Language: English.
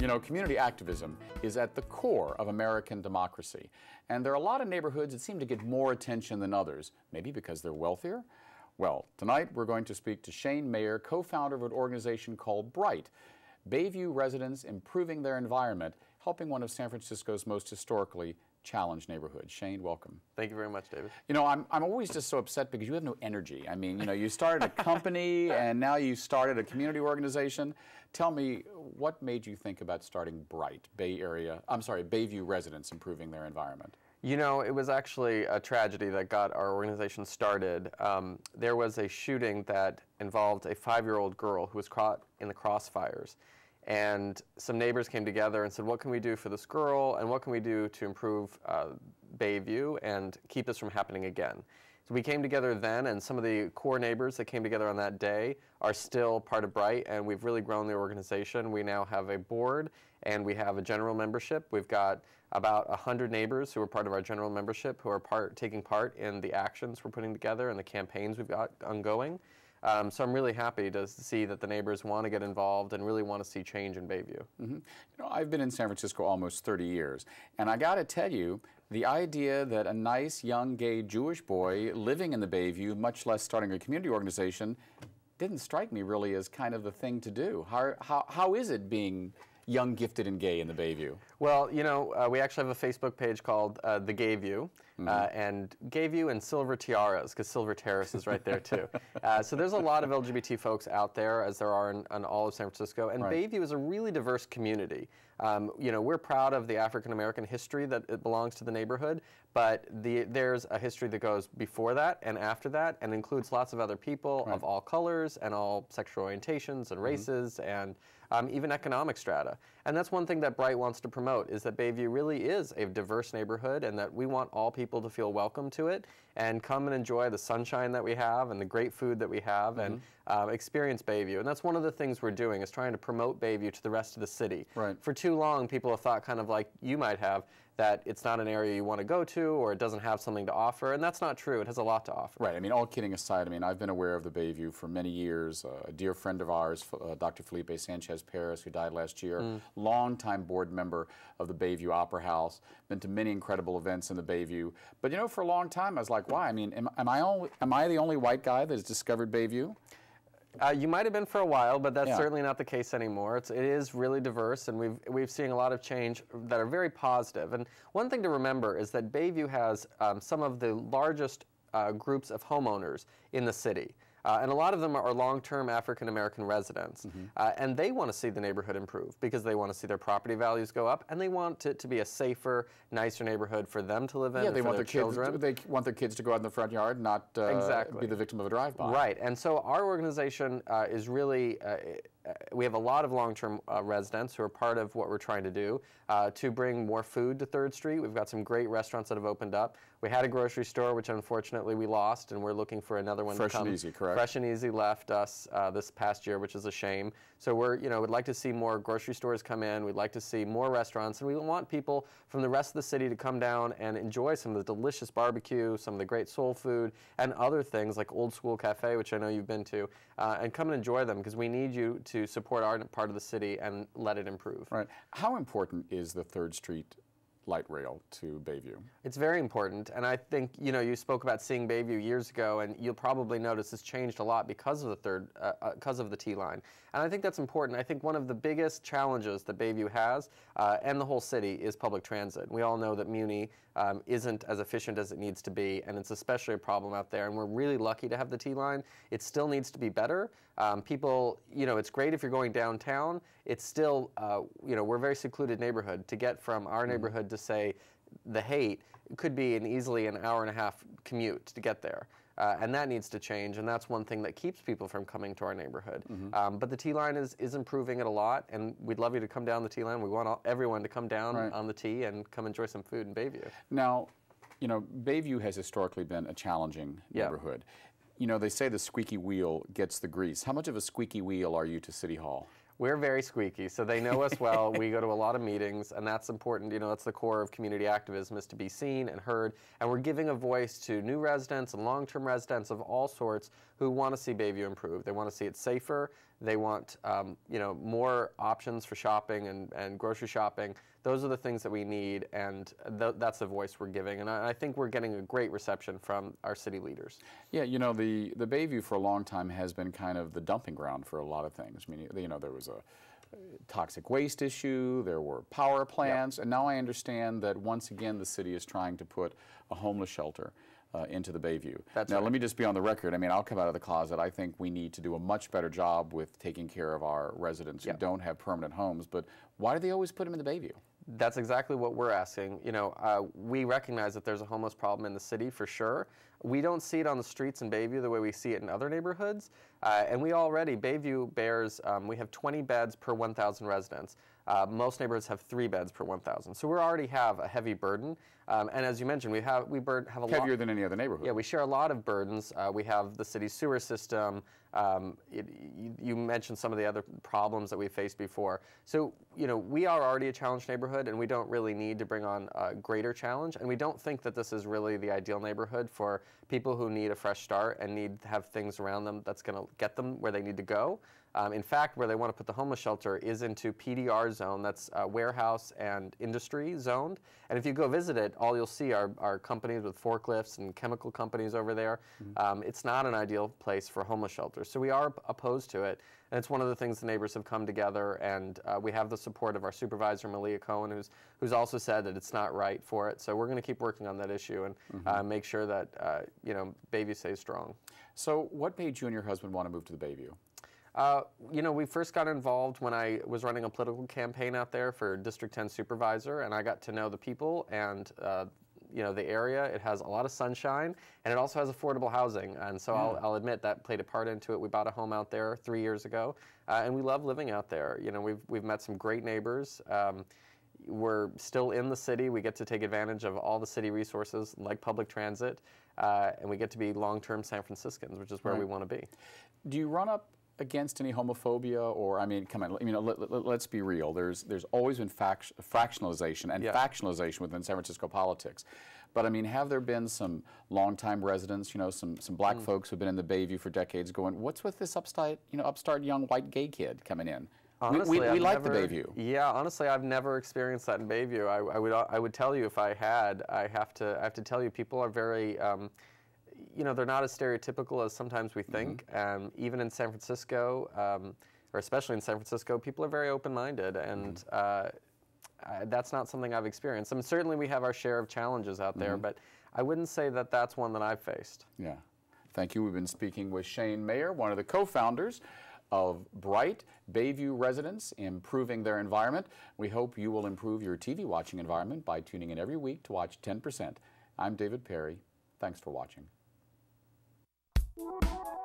You know, community activism is at the core of American democracy. And there are a lot of neighborhoods that seem to get more attention than others, maybe because they're wealthier. Well, tonight we're going to speak to Shane Mayer, co founder of an organization called Bright, Bayview residents improving their environment, helping one of San Francisco's most historically Challenge neighborhood. Shane, welcome. Thank you very much, David. You know, I'm, I'm always just so upset because you have no energy. I mean, you know, you started a company and now you started a community organization. Tell me, what made you think about starting Bright, Bay Area, I'm sorry, Bayview residents improving their environment? You know, it was actually a tragedy that got our organization started. Um, there was a shooting that involved a five year old girl who was caught in the crossfires. And some neighbors came together and said, what can we do for this girl and what can we do to improve uh, Bayview and keep this from happening again? So we came together then, and some of the core neighbors that came together on that day are still part of Bright, and we've really grown the organization. We now have a board and we have a general membership. We've got about 100 neighbors who are part of our general membership who are part, taking part in the actions we're putting together and the campaigns we've got ongoing. Um, so I'm really happy to see that the neighbors want to get involved and really want to see change in Bayview. Mm -hmm. You know, I've been in San Francisco almost 30 years, and I got to tell you, the idea that a nice young gay Jewish boy living in the Bayview, much less starting a community organization, didn't strike me really as kind of the thing to do. How, how, how is it being young, gifted, and gay in the Bayview? Well, you know, uh, we actually have a Facebook page called uh, The Gay View, mm. Mm-hmm. uh, and Gay View and Silver Tiaras, because Silver Terrace is right there too. Uh, so there's a lot of LGBT folks out there, as there are in, in all of San Francisco, and right. Bayview is a really diverse community. Um, you know, we're proud of the African American history that it belongs to the neighborhood, but the, there's a history that goes before that and after that and includes lots of other people right. of all colors and all sexual orientations and mm-hmm. races mm -hmm. and um, even economic strata. And that's one thing that Bright wants to promote is that Bayview really is a diverse neighborhood and that we want all people to feel welcome to it and come and enjoy the sunshine that we have and the great food that we have mm -hmm. and mm-hmm. uh, experience Bayview. And that's one of the things we're doing is trying to promote Bayview to the rest of the city. Right. For too long, people have thought kind of like you might have, that it's not an area you want to go to or it doesn't have something to offer, and that's not true. It has a lot to offer. Right. I mean, all kidding aside, I mean, I've been aware of the Bayview for many years. Uh, a dear friend of ours, uh, Dr. Felipe Sanchez Perez, who died last year, mm. longtime board member of the Bayview Opera House, been to many incredible events in the Bayview. But you know, for a long time, I was like, why? I mean, am, am I, only, am I the only white guy that has discovered Bayview? Uh, you might have been for a while, but that's yeah. certainly not the case anymore. It's, it is really diverse, and we've we've seen a lot of change that are very positive. And one thing to remember is that Bayview has um, some of the largest uh, groups of homeowners in the city. Uh, and a lot of them are long-term African American residents, mm -hmm. uh, and they want to see the neighborhood improve because they want to see their property values go up, and they want it to be a safer, nicer neighborhood for them to live in. Yeah, they want their, their children. Kids, they want their kids to go out in the front yard, not uh, exactly. be the victim of a drive-by. Right, and so our organization uh, is really uh, uh, we have a lot of long-term uh, residents who are part of what we're trying to do uh, to bring more food to Third Street. We've got some great restaurants that have opened up. We had a grocery store, which unfortunately we lost, and we're looking for another one. Fresh to come. and Easy, correct? Fresh and Easy left us uh, this past year, which is a shame. So we're, you know, we'd like to see more grocery stores come in. We'd like to see more restaurants, and we want people from the rest of the city to come down and enjoy some of the delicious barbecue, some of the great soul food, and other things like Old School Cafe, which I know you've been to, uh, and come and enjoy them because we need you to to support our part of the city and let it improve. Right. How important is the Third Street light rail to Bayview. It's very important, and I think you know you spoke about seeing Bayview years ago, and you'll probably notice this changed a lot because of the third, uh, uh because of the T line, and I think that's important. I think one of the biggest challenges that Bayview has, uh, and the whole city, is public transit. We all know that Muni um, isn't as efficient as it needs to be, and it's especially a problem out there. And we're really lucky to have the T line. It still needs to be better. Um, people, you know, it's great if you're going downtown. It's still, uh, you know, we're a very secluded neighborhood. To get from our mm-hmm. neighborhood to say the hate could be an easily an hour and a half commute to get there. Uh, and that needs to change, and that's one thing that keeps people from coming to our neighborhood. Mm-hmm. Um, but the T line is, is improving it a lot, and we'd love you to come down the T line. We want all, everyone to come down right. on the T and come enjoy some food in Bayview. Now, you know, Bayview has historically been a challenging neighborhood. You know, they say the squeaky wheel gets the grease. How much of a squeaky wheel are you to City Hall? We're very squeaky, so they know us well. we go to a lot of meetings, and that's important. You know, that's the core of community activism is to be seen and heard, and we're giving a voice to new residents and long-term residents of all sorts who want to see Bayview improve. They want to see it safer. They want, um, you know, more options for shopping and, and grocery shopping those are the things that we need, and th- that's the voice we're giving. And I, I, think we're getting a great reception from our city leaders. Yeah, you know, the, the Bayview for a long time has been kind of the dumping ground for a lot of things. I mean, you know, there was a uh, toxic waste issue, there were power plants, yep. and now I understand that once again the city is trying to put a homeless shelter. Uh, into the Bayview. That's now, right. let me just be on the record. I mean, I'll come out of the closet. I think we need to do a much better job with taking care of our residents yep. who don't have permanent homes. But why do they always put them in the Bayview? That's exactly what we're asking. You know, uh, we recognize that there's a homeless problem in the city for sure, we don't see it on the streets in Bayview the way we see it in other neighborhoods. Uh, and we already, Bayview bears, um, we have 20 beds per 1,000 residents. Uh, most neighborhoods have three beds per 1,000. So we already have a heavy burden. Um, and as you mentioned, we have we have a heavier than any other neighborhood. Yeah, we share a lot of burdens. Uh, we have the city sewer system. Um, it, you, you, mentioned some of the other problems that we faced before. So you know we are already a challenged neighborhood, and we don't really need to bring on a greater challenge. And we don't think that this is really the ideal neighborhood for people who need a fresh start and need to have things around them that's going to get them where they need to go um, in fact, where they want to put the homeless shelter is into PDR zone, that's uh, warehouse and industry zoned. And if you go visit it, all you'll see are, are companies with forklifts and chemical companies over there. Mm -hmm. um, it's not an ideal place for homeless shelters. So we are opposed to it. And it's one of the things the neighbors have come together, and uh, we have the support of our supervisor, Malia Cohen, who's, who's also said that it's not right for it. So we're going to keep working on that issue and mm -hmm. uh, make sure that, uh, you know, Bayview stays strong. So what made you and your husband want to move to the Bayview? Uh, you know, we first got involved when I was running a political campaign out there for District 10 supervisor, and I got to know the people and uh, you know the area. It has a lot of sunshine, and it also has affordable housing. And so yeah. I'll, mm. I'll, admit that played a part into it. We bought a home out there three years ago, uh, and we love living out there. You know, we've we've met some great neighbors. Um, we're still in the city. We get to take advantage of all the city resources like public transit, uh, and we get to be long-term San Franciscans, which is where right. we want to be. Do you run up against any homophobia or I mean, come on, you know, let, us let, be real. There's there's always been fact, fractionalization and yeah. factionalization within San Francisco politics. But I mean, have there been some longtime residents, you know, some some black mm. folks who've been in the Bayview for decades, going, "What's with this upstart, you know, upstart young white gay kid coming in?" Honestly, we, we, we like never, the Bayview. Yeah, honestly, I've never experienced that in Bayview. I, I, would I would tell you if I had. I have to I have to tell you, people are very. Um, you know, they're not as stereotypical as sometimes we mm-hmm. think. Mm-hmm. Um, even in San Francisco, um, or especially in San Francisco, people are very open-minded, and mm-hmm. uh, I, that's not something I've experienced. I mean, certainly we have our share of challenges out there, mm-hmm. but I wouldn't say that that's one that I've faced. Yeah. Thank you. We've been speaking with Shane Mayer, one of the co-founders of Bright Bayview residents improving their environment. We hope you will improve your TV watching environment by tuning in every week to watch 10%. I'm David Perry. Thanks for watching you